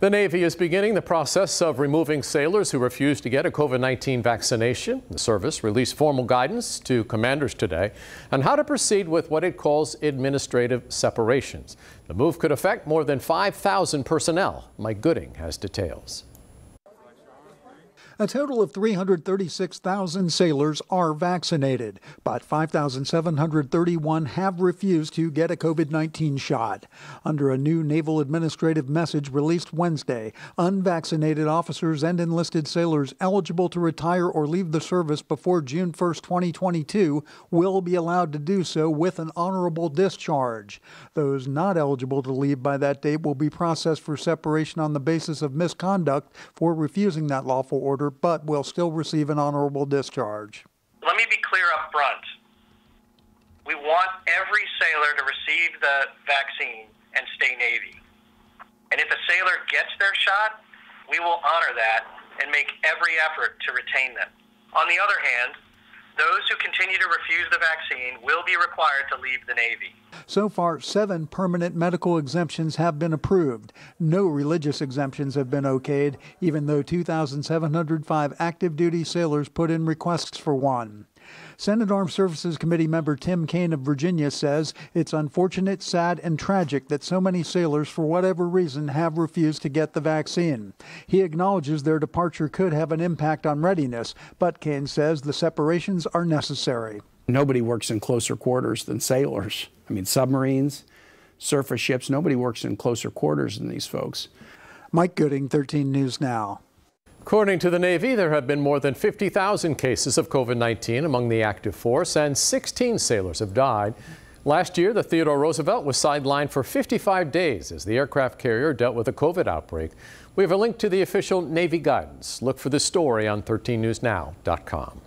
The Navy is beginning the process of removing sailors who refuse to get a COVID-19 vaccination. The service released formal guidance to commanders today on how to proceed with what it calls administrative separations. The move could affect more than 5,000 personnel. Mike Gooding has details. A total of 336,000 sailors are vaccinated, but 5,731 have refused to get a COVID 19 shot. Under a new Naval Administrative message released Wednesday, unvaccinated officers and enlisted sailors eligible to retire or leave the service before June 1, 2022, will be allowed to do so with an honorable discharge. Those not eligible to leave by that date will be processed for separation on the basis of misconduct for refusing that lawful order but will still receive an honorable discharge. Let me be clear up front. We want every sailor to receive the vaccine and stay Navy. And if a sailor gets their shot, we will honor that and make every effort to retain them. On the other hand, those who continue to refuse the vaccine will be required to leave the Navy. So far, seven permanent medical exemptions have been approved. No religious exemptions have been okayed, even though 2,705 active duty sailors put in requests for one. Senate Armed Services Committee member Tim Kaine of Virginia says it's unfortunate, sad, and tragic that so many sailors, for whatever reason, have refused to get the vaccine. He acknowledges their departure could have an impact on readiness, but Kaine says the separations are necessary. Nobody works in closer quarters than sailors. I mean, submarines, surface ships, nobody works in closer quarters than these folks. Mike Gooding, 13 News Now. According to the Navy, there have been more than 50,000 cases of COVID-19 among the active force, and 16 sailors have died. Last year, the Theodore Roosevelt was sidelined for 55 days as the aircraft carrier dealt with a COVID outbreak. We have a link to the official Navy guidance. Look for the story on 13newsnow.com.